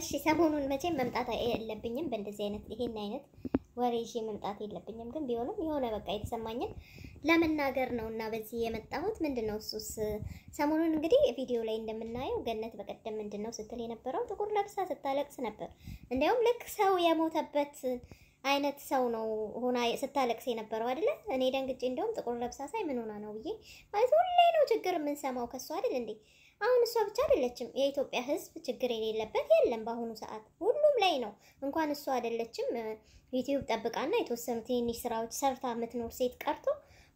እሺ ሰሞኑን መቼም መምጣት የለብኝም በእንደዚህ አይነት ይሄን አይነት ወሬ ይዤ መምጣት የለብኝም። ግን ቢሆንም የሆነ በቃ የተሰማኝን ለመናገር ነው እና በዚህ የመጣሁት ምንድን ነው እሱስ ሰሞኑን እንግዲህ ቪዲዮ ላይ እንደምናየው ገነት በቀደም ምንድን ነው ስትል የነበረው ጥቁር ለብሳ ስታለቅስ ነበር። እንዲያውም ልክ ሰው የሞተበት አይነት ሰው ነው ሆና ስታለቅስ የነበረው አይደለ? እኔ ደንግጬ እንደውም ጥቁር ለብሳ ሳይ ምን ሆና ነው ብዬ ማለት ሁሌ ነው ችግር የምንሰማው ከሱ አይደል እንዴ? አሁን እሷ ብቻ አይደለችም። የኢትዮጵያ ህዝብ ችግር የሌለበት የለም። በአሁኑ ሰዓት ሁሉም ላይ ነው። እንኳን እሷ አይደለችም። ዩቲዩብ ጠብቃና የተወሰኑ ትንንሽ ስራዎች ሰርታ የምትኖር ሴት ቀርቶ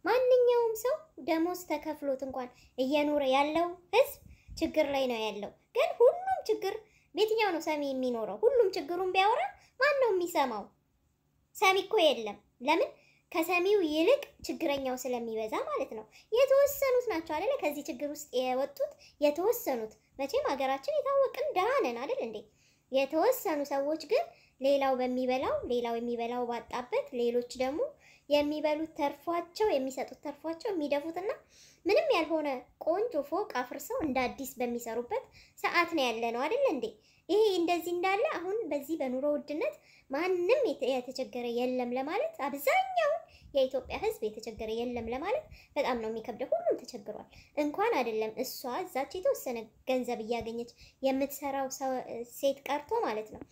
ማንኛውም ሰው ደሞዝ ተከፍሎት እንኳን እየኖረ ያለው ህዝብ ችግር ላይ ነው ያለው። ግን ሁሉም ችግር በየትኛው ነው ሰሚ የሚኖረው? ሁሉም ችግሩን ቢያወራ ማን ነው የሚሰማው? ሰሚ እኮ የለም። ለምን ከሰሚው ይልቅ ችግረኛው ስለሚበዛ ማለት ነው። የተወሰኑት ናቸው አይደለ? ከዚህ ችግር ውስጥ የወጡት የተወሰኑት። መቼም ሀገራችን የታወቅን ደህና ነን አይደል እንዴ? የተወሰኑ ሰዎች ግን ሌላው በሚበላው ሌላው የሚበላው ባጣበት፣ ሌሎች ደግሞ የሚበሉት ተርፏቸው የሚሰጡት ተርፏቸው የሚደፉትና ምንም ያልሆነ ቆንጆ ፎቅ አፍርሰው እንደ አዲስ በሚሰሩበት ሰዓት ነው ያለ ነው አይደል እንዴ? ይሄ እንደዚህ እንዳለ አሁን በዚህ በኑሮ ውድነት ማንም የተቸገረ የለም ለማለት አብዛኛው የኢትዮጵያ ሕዝብ የተቸገረ የለም ለማለት በጣም ነው የሚከብደው። ሁሉም ተቸግሯል። እንኳን አይደለም እሷ እዛች የተወሰነ ገንዘብ እያገኘች የምትሰራው ሴት ቀርቶ ማለት ነው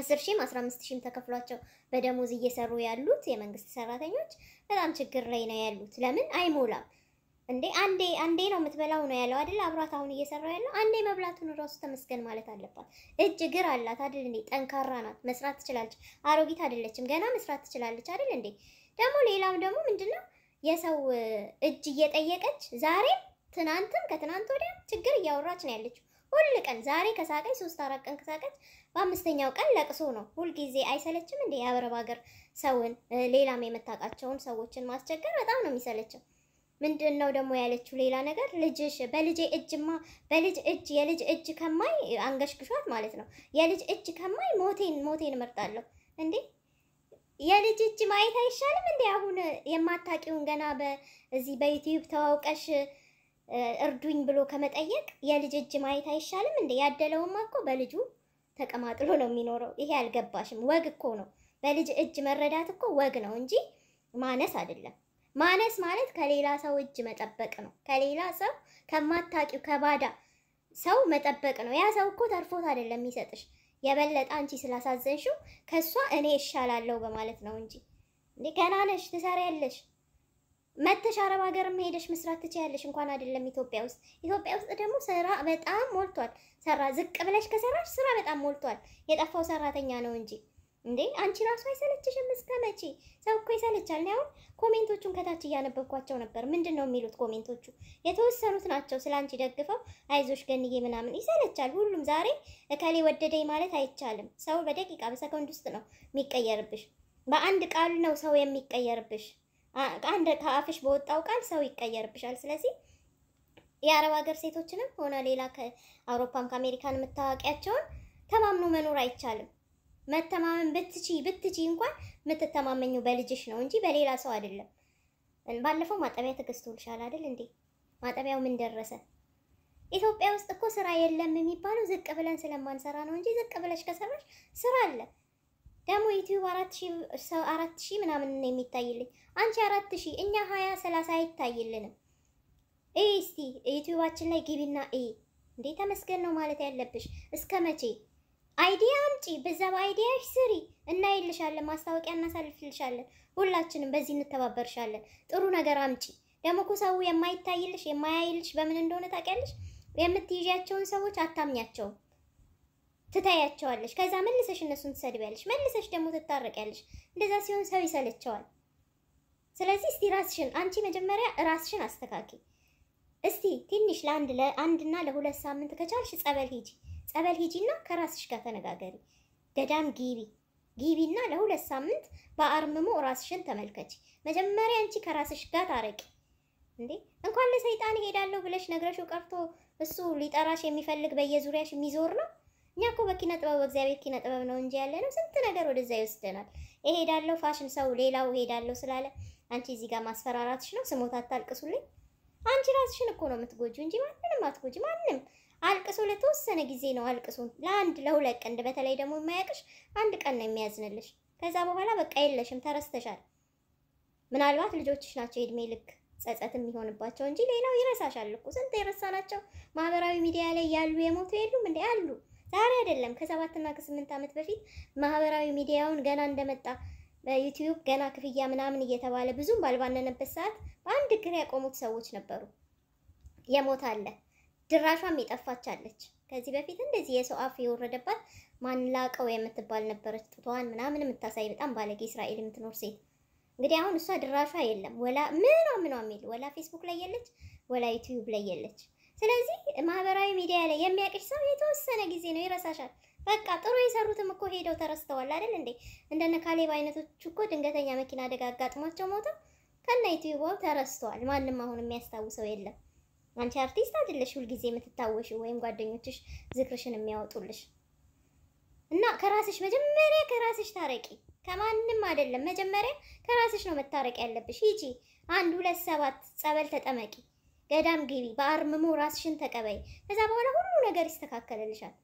አስር ሺህም አስራ አምስት ሺህም ተከፍሏቸው በደሞዝ እየሰሩ ያሉት የመንግስት ሰራተኞች በጣም ችግር ላይ ነው ያሉት። ለምን አይሞላም እንዴ? አንዴ አንዴ ነው የምትበላው ነው ያለው አይደል? አብራት አሁን እየሰራ ያለው አንዴ መብላቱን ራሱ ተመስገን ማለት አለባት። እጅ እግር አላት አይደል እንዴ? ጠንካራ ናት፣ መስራት ትችላለች። አሮጊት አይደለችም፣ ገና መስራት ትችላለች አይደል እንዴ? ደግሞ ሌላም ደግሞ ምንድነው የሰው እጅ እየጠየቀች ዛሬ ትናንትም ከትናንት ወዲያ ችግር እያወራች ነው ያለችው። ሁል ቀን ዛሬ ከሳቀች፣ ሶስት አራት ቀን ከሳቀች፣ በአምስተኛው ቀን ለቅሶ ነው። ሁልጊዜ አይሰለችም እንዴ? የአረብ ሀገር ሰውን ሌላም የምታውቃቸውን ሰዎችን ማስቸገር በጣም ነው የሚሰለችው። ምንድን ነው ደግሞ ያለችው ሌላ ነገር፣ ልጅሽ በልጄ እጅማ በልጅ እጅ የልጅ እጅ ከማይ አንገሽግሿት ማለት ነው። የልጅ እጅ ከማይ ሞቴን ሞቴን እመርጣለሁ እንዴ የልጅ እጅ ማየት አይሻልም እንዴ? አሁን የማታውቂውን ገና በዚህ በዩቲዩብ ተዋውቀሽ እርዱኝ ብሎ ከመጠየቅ የልጅ እጅ ማየት አይሻልም እንዴ? ያደለውማ እኮ በልጁ ተቀማጥሎ ነው የሚኖረው። ይሄ አልገባሽም? ወግ እኮ ነው። በልጅ እጅ መረዳት እኮ ወግ ነው እንጂ ማነስ አይደለም። ማነስ ማለት ከሌላ ሰው እጅ መጠበቅ ነው። ከሌላ ሰው ከማታውቂው ከባዳ ሰው መጠበቅ ነው። ያ ሰው እኮ ተርፎት አይደለም የሚሰጥሽ የበለጠ አንቺ ስላሳዘንሽው ከእሷ እኔ እሻላለሁ በማለት ነው እንጂ እንዴ ገና ነሽ፣ ትሰሪያለሽ። መተሽ አረብ ሀገርም ሄደሽ መስራት ትችያለሽ። እንኳን አይደለም ኢትዮጵያ ውስጥ። ኢትዮጵያ ውስጥ ደግሞ ስራ በጣም ሞልቷል። ሰራ ዝቅ ብለሽ ከሰራሽ ስራ በጣም ሞልቷል። የጠፋው ሰራተኛ ነው እንጂ እንዴ አንቺ ራሱ አይሰለችሽም? እስከ መቼ ሰው እኮ ይሰለቻል። አሁን ኮሜንቶቹን ከታች እያነበብኳቸው ነበር። ምንድን ነው የሚሉት ኮሜንቶቹ? የተወሰኑት ናቸው ስለ አንቺ ደግፈው አይዞሽ ገንዬ ምናምን። ይሰለቻል ሁሉም። ዛሬ እከሌ ወደደኝ ማለት አይቻልም። ሰው በደቂቃ በሰከንድ ውስጥ ነው የሚቀየርብሽ። በአንድ ቃል ነው ሰው የሚቀየርብሽ። አንድ ከአፍሽ በወጣው ቃል ሰው ይቀየርብሻል። ስለዚህ የአረብ ሀገር ሴቶችንም ሆነ ሌላ ከአውሮፓም ከአሜሪካን የምታዋቂያቸውን ተማምኖ መኖር አይቻልም። መተማመን ብትቺ ብትቺ እንኳን የምትተማመኙ በልጅሽ ነው እንጂ በሌላ ሰው አይደለም። ባለፈው ማጠቢያ ትግስት አይደል እንዴ? ማጠቢያው ምን ደረሰ? ኢትዮጵያ ውስጥ እኮ ስራ የለም የሚባለው ዝቅ ብለን ስለማንሰራ ነው እንጂ ዝቅ ብለሽ ከሰራሽ ስራ አለ። ደግሞ ዩቲዩብ አራት ሺ ምናምን ነው የሚታይልኝ፣ አንቺ አራት ሺ እኛ ሀያ ሰላሳ አይታይልንም። እስቲ ዩቲዩባችን ላይ ግቢና እይ። እንዴ ተመስገን ነው ማለት ያለብሽ እስከ መቼ? አይዲያ አምጪ፣ በዛ በአይዲያ ስሪ እና ይልሻለን። ማስታወቂያ እናሳልፍልሻለን። ሁላችንም በዚህ እንተባበርሻለን። ጥሩ ነገር አምጪ። ደግሞ እኮ ሰው የማይታይልሽ የማያይልሽ በምን እንደሆነ ታውቂያለሽ? የምትይዣቸውን ሰዎች አታምኛቸውም፣ ትታያቸዋለሽ። ከዛ መልሰሽ እነሱን ትሰድቢያለሽ፣ መልሰሽ ደግሞ ትታረቂያለሽ። እንደዛ ሲሆን ሰው ይሰለቸዋል። ስለዚህ እስቲ ራስሽን አንቺ መጀመሪያ ራስሽን አስተካኪ። እስቲ ትንሽ ለአንድ ለአንድና ለሁለት ሳምንት ከቻልሽ ጸበል ሂጂ። ጸበል ሂጂና ከራስሽ ጋር ተነጋገሪ። ገዳም ጊቢ ጊቢና ለሁለት ሳምንት በአርምሞ ራስሽን ተመልከች። መጀመሪያ አንቺ ከራስሽ ጋር ታረቂ። እንዴ እንኳን ለሰይጣን እሄዳለሁ ብለሽ ነግረሽው ቀርቶ እሱ ሊጠራሽ የሚፈልግ በየዙሪያሽ የሚዞር ነው። እኛ እኮ በኪነ ጥበብ በእግዚአብሔር ኪነ ጥበብ ነው እንጂ ያለ ነው። ስንት ነገር ወደዛ ይወስደናል። እሄዳለሁ ፋሽን ሰው ሌላው እሄዳለሁ ስላለ አንቺ እዚህ ጋር ማስፈራራትሽ ነው። ስሞት አታልቅሱልኝ። አንቺ ራስሽን እኮ ነው የምትጎጁ እንጂ ማንንም አትጎጂ። ማንም አልቅሶ ለተወሰነ ጊዜ ነው አልቅሶ ለአንድ ለሁለት ቀን በተለይ ደግሞ የማያቅሽ አንድ ቀን ነው የሚያዝንልሽ። ከዛ በኋላ በቃ የለሽም፣ ተረስተሻል። ምናልባት ልጆችሽ ናቸው የእድሜ ልክ ጸጸት የሚሆንባቸው እንጂ ሌላው ይረሳሻል እኮ ስንት ናቸው ማህበራዊ ሚዲያ ላይ ያሉ የሞቱ የሉም እንዴ? አሉ። ዛሬ አይደለም ከሰባትና ከስምንት ዓመት በፊት ማህበራዊ ሚዲያውን ገና እንደመጣ በዩቲዩብ ገና ክፍያ ምናምን እየተባለ ብዙም ባልባነነበት ሰዓት በአንድ እግር ያቆሙት ሰዎች ነበሩ። የሞት አለ ድራሿም የጠፋች አለች። ከዚህ በፊት እንደዚህ የሰው አፍ የወረደባት ማን ላቀው የምትባል ነበረች። ጥቷን ምናምን የምታሳይ በጣም ባለጌ እስራኤል የምትኖር ሴት እንግዲህ አሁን እሷ ድራሿ የለም ወላ ምኗ ምኗ የሚል ወላ ፌስቡክ ላይ የለች ወላ ዩቲዩብ ላይ የለች። ስለዚህ ማህበራዊ ሚዲያ ላይ የሚያቅሽ ሰው የተወሰነ ጊዜ ነው ይረሳሻል። በቃ ጥሩ የሰሩትም እኮ ሄደው ተረስተዋል አይደል እንዴ? እንደነ ካሌብ አይነቶች እኮ ድንገተኛ መኪና አደጋ አጋጥሟቸው ሞተው ከነ ዩቲዩብ ተረስተዋል። ማንም አሁን የሚያስታውሰው የለም። አንቺ አርቲስት አይደለሽ ሁልጊዜ የምትታወሽ ወይም ጓደኞችሽ ዝክርሽን የሚያወጡልሽ እና ከራስሽ መጀመሪያ ከራስሽ ታረቂ። ከማንም አይደለም፣ መጀመሪያ ከራስሽ ነው መታረቅ ያለብሽ። ሂጂ አንድ ሁለት ሰባት ጸበል ተጠመቂ፣ ገዳም ግቢ፣ በአርምሞ ራስሽን ተቀበይ። ከዛ በኋላ ሁሉ ነገር ይስተካከልልሻል።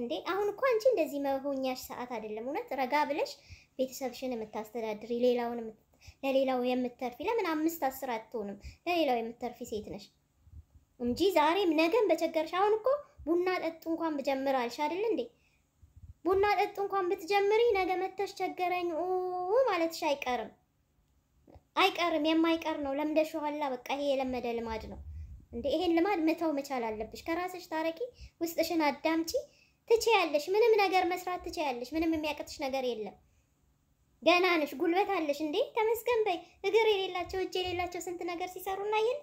እንዴ አሁን እኮ አንቺ እንደዚህ መሆኛሽ ሰዓት አይደለም። እውነት ረጋ ብለሽ ቤተሰብሽን የምታስተዳድሪ ሌላውን ለሌላው የምትተርፊ ለምን አምስት አስር አትሆንም? ለሌላው የምትተርፊ ሴት ነሽ። እንጂ ዛሬም ነገም በቸገርሽ። አሁን እኮ ቡና ጠጡ እንኳን ብጀምር አልሽ አይደል እንዴ? ቡና ጠጡ እንኳን ብትጀምሪ ነገ መተሽ ቸገረኝ ማለትሽ አይቀርም አይቀርም፣ የማይቀር ነው። ለምደሽዋላ። በቃ ይሄ የለመደ ልማድ ነው እንዴ? ይሄን ልማድ መተው መቻል አለብሽ። ከራስሽ ታረቂ፣ ውስጥሽን አዳምጪ። ትችያለሽ፣ ምንም ነገር መስራት ትችያለሽ። ምንም የሚያቅትሽ ነገር የለም። ገና ነሽ፣ ጉልበት አለሽ እንዴ! ተመስገን በይ። እግር የሌላቸው እጅ የሌላቸው ስንት ነገር ሲሰሩ እናየን።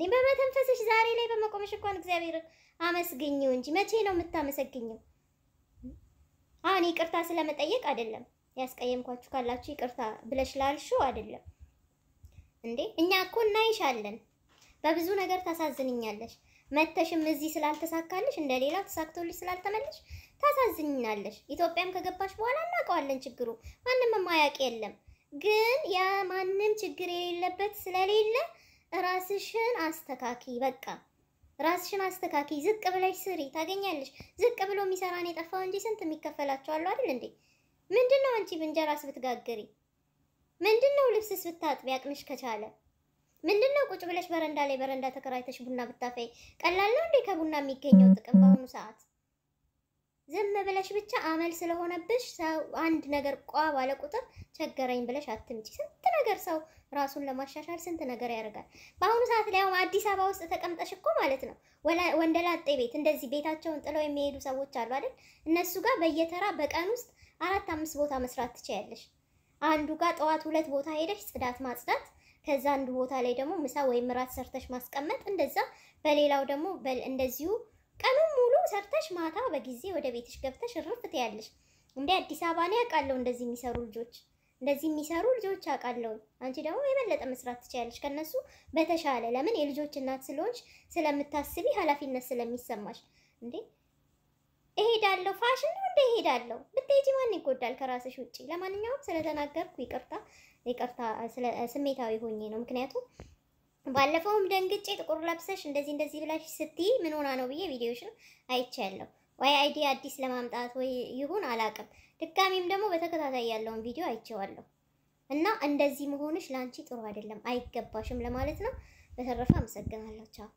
እንዴ በመተንፈስሽ ዛሬ ላይ በመቆምሽ እንኳን እግዚአብሔር አመስግኝው እንጂ መቼ ነው የምታመሰግኘው? አሁን ይቅርታ ስለመጠየቅ አይደለም ያስቀየምኳችሁ ካላችሁ ይቅርታ ብለሽ ላልሽው አይደለም። እንዴ እኛ እኮ እናይሻለን፣ በብዙ ነገር ታሳዝንኛለሽ። መተሽም እዚህ ስላልተሳካልሽ እንደሌላ ተሳክቶልሽ ስላልተመለሽ ታሳዝንኛለሽ። ኢትዮጵያም ከገባሽ በኋላ እናውቀዋለን። ችግሩ ማንም የማያውቅ የለም። ግን የማንም ችግር የሌለበት ስለሌለ ራስሽን አስተካኪ። በቃ ራስሽን አስተካኪ። ዝቅ ብለሽ ስሪ ታገኛለሽ። ዝቅ ብሎ የሚሰራን የጠፋው እንጂ ስንት የሚከፈላቸው አሉ አይደል እንዴ? ምንድን ነው አንቺ እንጀራስ ብትጋግሪ? ምንድን ነው ልብስስ ብታጥቢ? አቅምሽ ከቻለ ምንድን ነው ቁጭ ብለሽ በረንዳ ላይ በረንዳ ተከራይተሽ ቡና ብታፈይ? ቀላል ነው እንዴ ከቡና የሚገኘው ጥቅም በአሁኑ ሰዓት? ዝም ብለሽ ብቻ አመል ስለሆነብሽ ሰው አንድ ነገር ቋ ባለ ቁጥር ቸገረኝ ብለሽ አትምጪ። ነገር ሰው ራሱን ለማሻሻል ስንት ነገር ያደርጋል። በአሁኑ ሰዓት ላይ አሁን አዲስ አበባ ውስጥ ተቀምጠሽ እኮ ማለት ነው ወንደላጤ ቤት እንደዚህ ቤታቸውን ጥለው የሚሄዱ ሰዎች አሉ አይደል? እነሱ ጋር በየተራ በቀን ውስጥ አራት አምስት ቦታ መስራት ትችያለሽ። አንዱ ጋር ጠዋት ሁለት ቦታ ሄደሽ ጽዳት ማጽዳት፣ ከዛ አንዱ ቦታ ላይ ደግሞ ምሳ ወይም ራት ሰርተሽ ማስቀመጥ፣ እንደዛ በሌላው ደግሞ እንደዚሁ ቀኑን ሙሉ ሰርተሽ ማታ በጊዜ ወደ ቤትሽ ገብተሽ እርፍ ትያለሽ። እንደ አዲስ አበባ ነው ያውቃለሁ እንደዚህ የሚሰሩ ልጆች። እንደዚህ የሚሰሩ ልጆች አውቃለሁ። አንቺ ደግሞ የበለጠ መስራት ትችያለሽ ከነሱ በተሻለ። ለምን የልጆች እናት ስለሆንሽ ስለምታስቢ፣ ኃላፊነት ስለሚሰማሽ። እንዴ እሄዳለሁ፣ ፋሽን ነው እንደ እሄዳለሁ። ብትሄጂ ማን ይጎዳል ከራስሽ ውጪ? ለማንኛውም ስለተናገርኩ ይቅርታ፣ ይቅርታ። ስሜታዊ ሆኜ ነው ምክንያቱም ባለፈውም ደንግጬ ጥቁር ለብሰሽ እንደዚህ እንደዚህ ብላሽ ስትይ ምን ሆና ነው ብዬ ቪዲዮሽን አይቻለሁ። ወይ አይዲ አዲስ ለማምጣት ወይ ይሁን አላውቅም። ድጋሚም ደግሞ በተከታታይ ያለውን ቪዲዮ አይቼዋለሁ እና እንደዚህ መሆንሽ ለአንቺ ጥሩ አይደለም፣ አይገባሽም ለማለት ነው። በተረፈ አመሰግናለሁ። ቻው